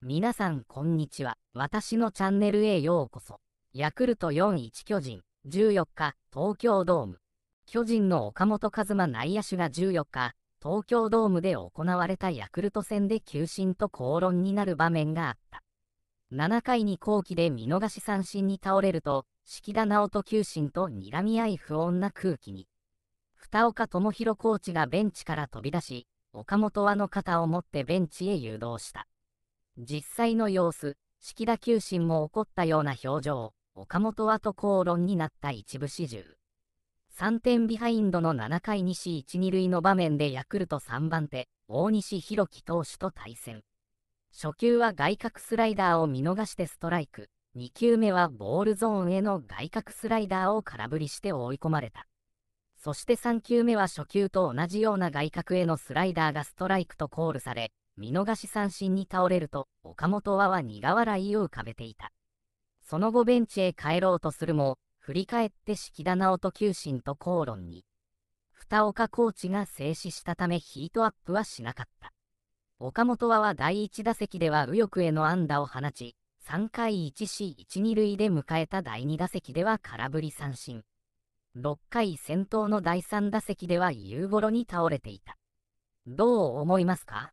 皆さんこんにちは。私のチャンネルへようこそ。ヤクルト41巨人、14日、東京ドーム。巨人の岡本和真内野手が14日、東京ドームで行われたヤクルト戦で球審と口論になる場面があった。7回に後期で見逃し三振に倒れると、式田直人球審と睨み合い不穏な空気に。二岡智弘コーチがベンチから飛び出し、岡本はの肩を持ってベンチへ誘導した。実際の様子、式田球心も怒ったような表情、岡本はと口論になった一部始終。3点ビハインドの7回西1、2塁の場面でヤクルト3番手、大西弘樹投手と対戦。初球は外角スライダーを見逃してストライク、2球目はボールゾーンへの外角スライダーを空振りして追い込まれた。そして3球目は初球と同じような外角へのスライダーがストライクとコールされ、見逃し三振に倒れると、岡本はは苦笑いを浮かべていた。その後ベンチへ帰ろうとするも、振り返って式田直人球審と口論に。二岡コーチが静止したためヒートアップはしなかった。岡本はは第1打席では右翼への安打を放ち、3回1死1、2塁で迎えた第2打席では空振り三振。6回先頭の第3打席では夕頃に倒れていた。どう思いますか